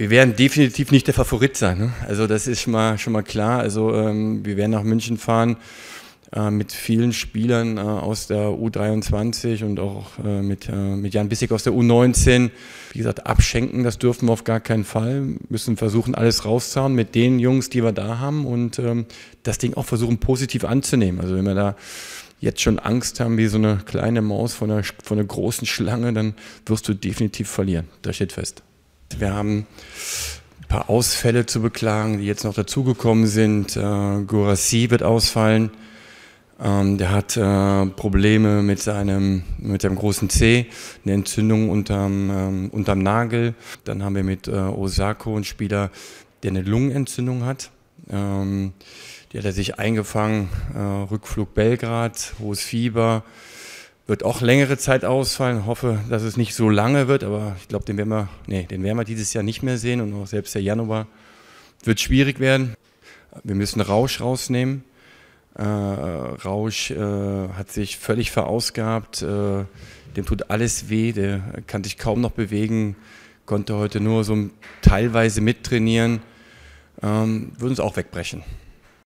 Wir werden definitiv nicht der Favorit sein. Ne? Also das ist schon mal, schon mal klar. Also ähm, wir werden nach München fahren äh, mit vielen Spielern äh, aus der U23 und auch äh, mit, äh, mit Jan Bissig aus der U19. Wie gesagt, abschenken, das dürfen wir auf gar keinen Fall. müssen versuchen, alles rauszahlen mit den Jungs, die wir da haben und ähm, das Ding auch versuchen, positiv anzunehmen. Also wenn wir da jetzt schon Angst haben wie so eine kleine Maus von einer, von einer großen Schlange, dann wirst du definitiv verlieren. Das steht fest. Wir haben ein paar Ausfälle zu beklagen, die jetzt noch dazugekommen sind. Äh, Gorassi wird ausfallen. Ähm, der hat äh, Probleme mit seinem mit dem großen C, eine Entzündung unterm, ähm, unterm Nagel. Dann haben wir mit äh, Osako einen Spieler, der eine Lungenentzündung hat. Ähm, die hat er sich eingefangen. Äh, Rückflug Belgrad, hohes Fieber wird auch längere Zeit ausfallen. Ich Hoffe, dass es nicht so lange wird, aber ich glaube, den werden wir, nee, den werden wir dieses Jahr nicht mehr sehen und auch selbst der Januar wird schwierig werden. Wir müssen Rausch rausnehmen. Äh, Rausch äh, hat sich völlig verausgabt. Äh, dem tut alles weh. Der kann sich kaum noch bewegen. Konnte heute nur so teilweise mittrainieren. Ähm, würden es auch wegbrechen.